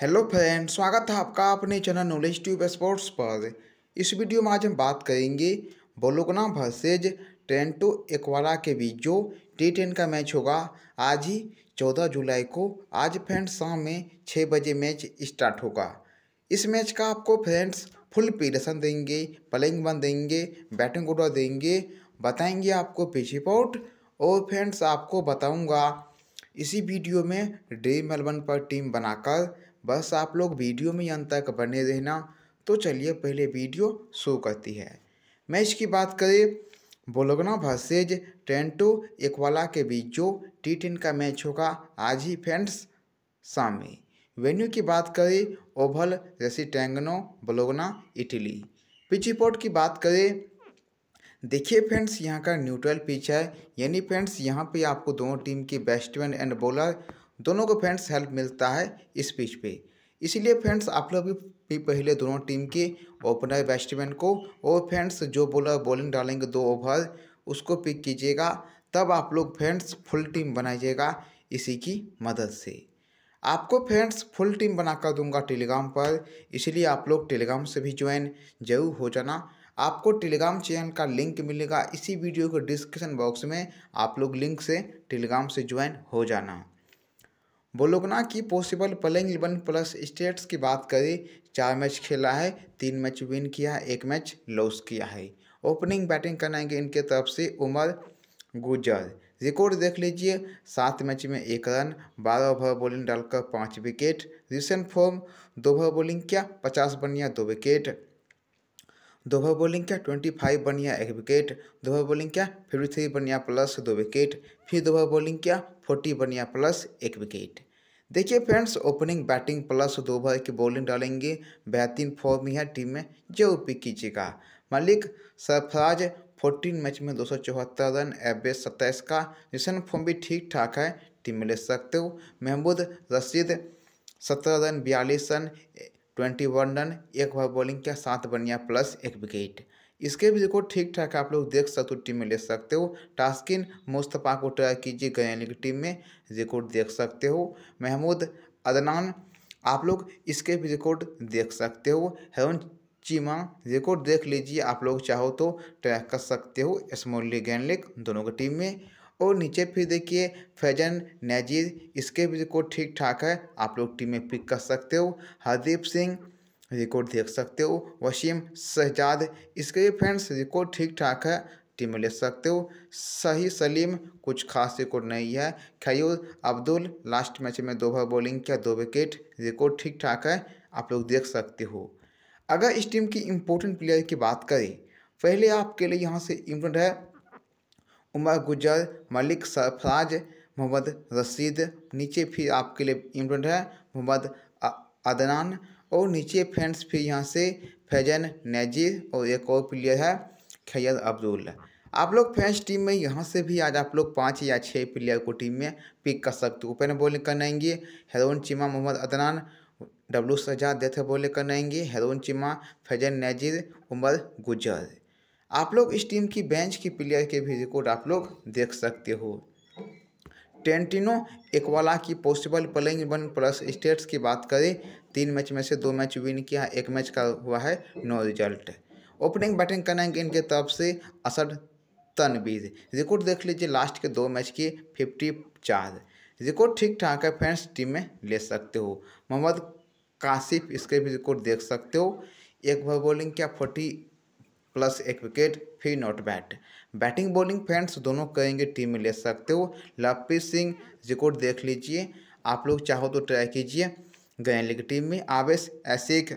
hello friend स्वागत है आपका अपने चैनल नॉलेज ट्यूब स्पोर्ट्स पर इस वीडियो में आज हम बात करेंगे बोलोगना ट्रेन टू एक्वारा के बीच जो टी टेन का मैच होगा आज ही चौदह जुलाई को आज फ्रेंड्स शाम में छः बजे मैच स्टार्ट होगा इस मैच का आपको फ्रेंड्स फुल पीडसन देंगे प्लेइंग वन देंगे बैटिंग ऑर्डर देंगे बताएंगे आपको पिच रिपोर्ट और फ्रेंड्स आपको बताऊंगा इसी वीडियो में ड्रीम एलेवन पर टीम बनाकर बस आप लोग वीडियो में अंत तक बने रहना तो चलिए पहले वीडियो शो करती है मैच की बात करें बोलोगना भर्सेज टेंटो एकवाला के बीच जो टी टेन का मैच होगा आज ही फ्रेंड्स सामने वेन्यू की बात करें ओवल रेसिटेंगनो बोलोगना इटली पिच रिपोर्ट की बात करें देखिए फ्रेंड्स यहाँ का न्यूट्रल पिच है यानी फ्रेंड्स यहाँ पे आपको दोनों टीम के बैट्समैन एंड बॉलर दोनों को फ्रेंड्स हेल्प मिलता है इस पिच पे इसलिए फ्रेंड्स आप लोग भी पहले दोनों टीम के ओपनर बैट्समैन को और फ्रेंड्स जो बोलर बॉलिंग डालेंगे दो ओवर उसको पिक कीजिएगा तब आप लोग फ्रेंड्स फुल टीम बनाइएगा इसी की मदद से आपको फ्रेंड्स फुल टीम बनाकर दूंगा टेलीग्राम पर इसलिए आप लोग टेलीग्राम से भी ज्वाइन जरूर हो जाना आपको टेलीग्राम चैनल का लिंक मिलेगा इसी वीडियो के डिस्क्रिप्शन बॉक्स में आप लोग लिंक से टेलीग्राम से ज्वाइन हो जाना बोलोगना की possible playing eleven plus stats की बात करें चार मैच खेला है तीन मैच विन किया है एक मैच लॉस किया है ओपनिंग बैटिंग करनाएंगे इनके तरफ से उमर गुजर रिकॉर्ड देख लीजिए सात मैच में एक रन बारह ओवर बॉलिंग डालकर पाँच विकेट रिसेंट फॉर्म दो ओवर बॉलिंग क्या पचास बनिया दो विकेट दो ओवर बॉलिंग क्या ट्वेंटी फाइव बनिया एक विकेट दो ओवर बॉलिंग क्या फिफ्टी थ्री बनिया प्लस दो विकेट फिर दो ओवर बॉलिंग क्या फोर्टी बनिया प्लस एक विकेट देखिए फ्रेंड्स ओपनिंग बैटिंग प्लस दो ओवर की बॉलिंग डालेंगे बेहतरीन फॉर्म ही है टीम में जो पिक कीजिएगा मलिक सरफराज 14 मैच में दो रन एवरेज सत्ताईस का रिसेंट फॉर्म भी ठीक ठाक है टीम में ले सकते हो महमूद रशीद सत्रह रन बयालीस रन ट्वेंटी वन रन एक ओवर बॉलिंग के सात बनिया प्लस एक विकेट इसके भी देखो ठीक ठाक आप लोग देख सकते हो टीम में ले सकते हो टास्किन मुस्तफ़ा को ट्राई कीजिए गयानी की टीम में रिकॉर्ड देख सकते हो महमूद अदनान आप लोग इसके भी रिकॉर्ड देख सकते हो हेवन चीमा रिकॉर्ड देख लीजिए आप लोग चाहो तो ट्रैक कर सकते हो स्मोली गैनलिक दोनों की टीम में और नीचे फिर देखिए फैजन नजीर इसके भी रिकॉर्ड ठीक ठाक है आप लोग टीम में पिक कर सकते हो हरदीप सिंह रिकॉर्ड देख सकते हो वसीम शहजाद इसके लिए फ्रेंड्स रिकॉर्ड ठीक ठाक है टीम में ले सकते हो सही सलीम कुछ खास रिकॉर्ड नहीं है खयूर अब्दुल लास्ट मैच में दो भर बॉलिंग किया दो विकेट रिकॉर्ड ठीक ठाक है आप लोग देख सकते हो अगर इस टीम की इम्पोर्टेंट प्लेयर की बात करें पहले आपके लिए यहाँ से इम्पोर्टेंट है उमर गुजर मलिक सरफराज मोहम्मद रशीद नीचे फिर आपके लिए इम्पोर्टेंट है मोहम्मद अदनान और नीचे फ्रेंड्स फिर यहाँ से फैजन नजीर और एक और प्लेयर है खैर अब्दुल आप लोग फैंस टीम में यहाँ से भी आज आप लोग पाँच या छः प्लेयर को टीम में पिक कर सकते हो ओपन बॉलिंग करनाएंगे हेरोन चिमा मोहम्मद अदनान डब्लू सजा डेथ बॉलिंग करनाएंगे हेरोन चिमा फैजन नजीर उमर गुजर आप लोग इस टीम की बेंच की प्लेयर के भी रिकॉर्ड आप लोग देख सकते हो टेंटिनो एकवाला की possible playing one plus stats की बात करें तीन मैच में से दो मैच विन किया एक मैच का हुआ है नो रिजल्ट ओपनिंग बैटिंग करेंगे इनके तरफ से असद तनवीर रिकॉर्ड देख लीजिए लास्ट के दो मैच की फिफ्टी चार रिकॉर्ड ठीक ठाक है फ्रेंड्स टीम में ले सकते हो मोहम्मद काशिफ इसके भी रिकॉर्ड देख सकते हो एक बॉलिंग क्या फोर्टी प्लस एक विकेट फिर not bat batting bowling fans दोनों कहेंगे टीम में ले सकते हो लवप्रीत सिंह रिकॉर्ड देख लीजिए आप लोग चाहो तो ट्राई कीजिए गए लीग टीम में आवेश ऐसे एक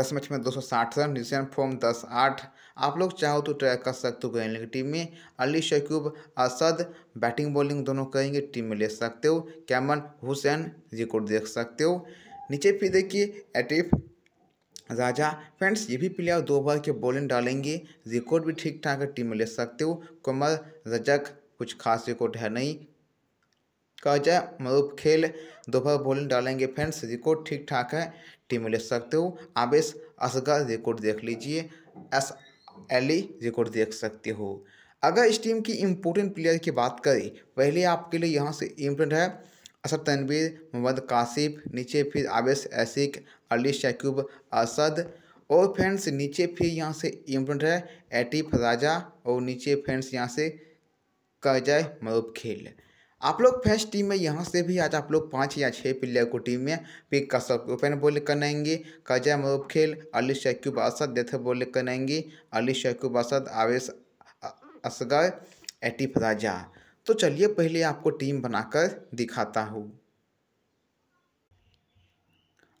दस मैच में दो सौ साठ रन रिसेंट फॉर्म दस आठ आप लोग चाहो तो ट्राई कर सकते हो गए टीम में अली शकूब असद बैटिंग बॉलिंग दोनों कहेंगे टीम में ले सकते हो कैमन हुसैन रिकॉर्ड देख सकते हो नीचे फिर देखिए एटिफ राजा फ्रेंड्स ये भी प्लेयर दो बॉल के बॉलिंग डालेंगे रिकॉर्ड भी ठीक ठाक टीम में ले सकते हो कुमर रजक कुछ खास रिकॉर्ड है नहीं कर्जा मरूप खेल दोपहर बॉलिंग डालेंगे फ्रेंड्स रिकॉर्ड ठीक ठाक है टीम में ले सकते हो इस असगर रिकॉर्ड देख लीजिए एस एली रिकॉर्ड देख सकते हो अगर इस टीम की इम्पोर्टेंट प्लेयर की बात करें पहले आपके लिए यहाँ से इम्पोर्टेंट है असद तनवीर मोहम्मद काशिफ नीचे फिर आवेश ऐसिक अली शैक्यूब असद और फ्रेंड्स नीचे फिर यहाँ से इम्पोर्टेंट है एटी राजा और नीचे फ्रेंड्स यहाँ से कजय मरूब खेल आप लोग फर्स्ट टीम में यहाँ से भी आज आप लोग पाँच या छः प्लेयर को टीम में पिक कर सकते ओपन बोले करनाएंगे कजय मरूब खेल अली शैक्यूब असद डेथ बोले कराएंगे अली शैक्यूब असद आवेश असगर एटी राजा तो चलिए पहले आपको टीम बनाकर दिखाता हूँ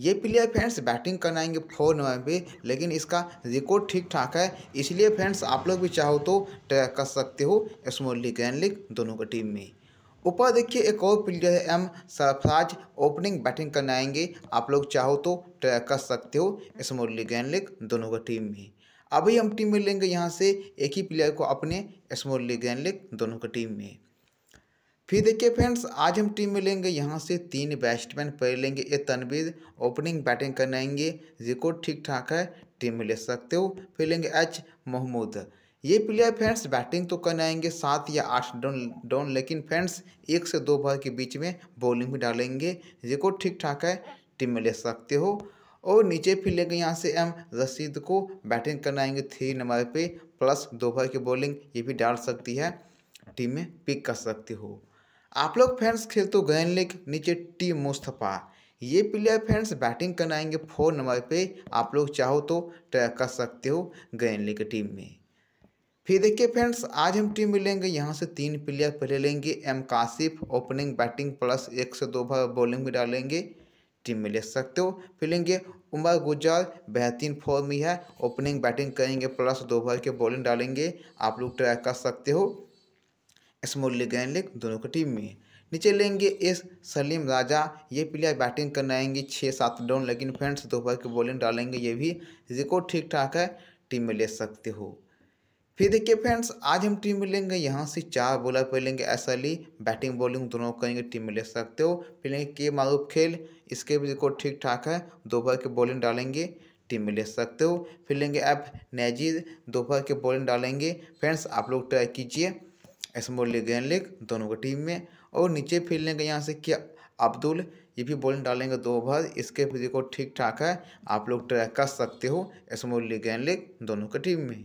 ये प्लेयर फ्रेंड्स बैटिंग करने आएंगे फोर नंबर पे लेकिन इसका रिकॉर्ड ठीक ठाक है इसलिए फ्रेंड्स आप लोग भी चाहो तो ट्रैक कर सकते हो स्मॉल लीग ग्रैंड लीग दोनों की टीम में ऊपर देखिए एक और प्लेयर है एम सरफराज ओपनिंग बैटिंग करने आएंगे आप लोग चाहो तो ट्रैक कर सकते हो स्मॉल लीग ग्रैंड लीग दोनों की टीम में अभी हम टीम में लेंगे यहाँ से एक ही प्लेयर को अपने स्मॉल लीग ग्रैंड लीग दोनों की टीम में फिर देखिए फ्रेंड्स आज हम टीम में लेंगे यहाँ से तीन बैट्समैन पहले लेंगे ये तनवीर ओपनिंग बैटिंग करने आएंगे रिकॉर्ड ठीक ठाक है टीम में ले सकते हो फिर लेंगे एच मोहम्मद ये प्लेयर फ्रेंड्स बैटिंग तो करने आएंगे सात या आठ डाउन डाउन लेकिन फ्रेंड्स एक से दो ओवर के बीच में बॉलिंग भी डालेंगे रिकॉर्ड ठीक ठाक है टीम में ले सकते हो और नीचे फिर लेंगे यहाँ से एम रसीद को बैटिंग करने आएंगे थ्री नंबर पर प्लस दो ओवर की बॉलिंग ये भी डाल सकती है टीम में पिक कर सकते हो आप लोग फ्रेंड्स खेल तो गए लेक नीचे टी मुस्तफ़ा ये प्लेयर फ्रेंड्स बैटिंग करने आएंगे फोर नंबर पे आप लोग चाहो तो ट्रैक कर सकते हो गैनली की टीम में फिर देखिए फ्रेंड्स आज हम टीम में लेंगे यहाँ से तीन प्लेयर पहले लेंगे M Kashif opening batting plus एक से दो भर बॉलिंग भी डालेंगे टीम में ले सकते हो फिर लेंगे उमर गुजर बेहतरीन फॉर्म ही है ओपनिंग बैटिंग करेंगे प्लस दो भर के बॉलिंग डालेंगे आप लोग ट्रैक कर सकते हो स्मोलिक गैनलिक दोनों की टीम में नीचे लेंगे एस सलीम राजा ये प्लेयर बैटिंग करने आएंगे छः सात डाउन लेकिन फ्रेंड्स दोपहर की बॉलिंग डालेंगे ये भी रिकॉर्ड ठीक ठाक है टीम में ले सकते हो फिर देखिए फ्रेंड्स आज हम टीम में लेंगे यहाँ से चार बॉलर पे लेंगे एस अली बैटिंग बॉलिंग दोनों करेंगे टीम में ले सकते हो फिर लेंगे के मारूफ खेल इसके भी रिकॉर्ड ठीक ठाक है दोपहर की बॉलिंग डालेंगे टीम में ले सकते हो फिर लेंगे एफ नजीर दोपहर के बॉलिंग डालेंगे फ्रेंड्स आप लोग ट्राई कीजिए एसम बोलिए गेन लेग दोनों को टीम में और नीचे फिर लेंगे यहाँ से क्या अब्दुल ये भी बॉलिंग डालेंगे दो ओवर इसके भी को ठीक ठाक है आप लोग ट्रैक कर सकते हो एसमोली गैन लेग दोनों का टीम में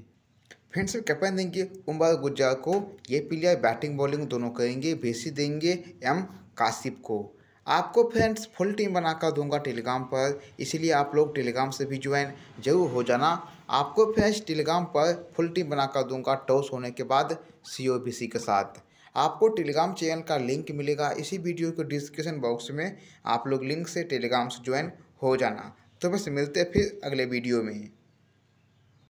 फ्रेंड्स कैप्टन देंगे उमर गुज्जार को ये प्लेयर बैटिंग बॉलिंग दोनों करेंगे बेसी देंगे एम काशिफ़ को आपको फ्रेंड्स फुल टीम बनाकर दूंगा टेलीग्राम पर इसीलिए आप लोग टेलीग्राम से भी ज्वाइन जरूर हो जाना आपको फ्रेंड्स टेलीग्राम पर फुल टीम बना कर दूंगा टॉस होने के बाद सी के साथ आपको टेलीग्राम चैनल का लिंक मिलेगा इसी वीडियो के डिस्क्रिप्शन बॉक्स में आप लोग लिंक से टेलीग्राम से ज्वाइन हो जाना तो बस मिलते हैं फिर अगले वीडियो में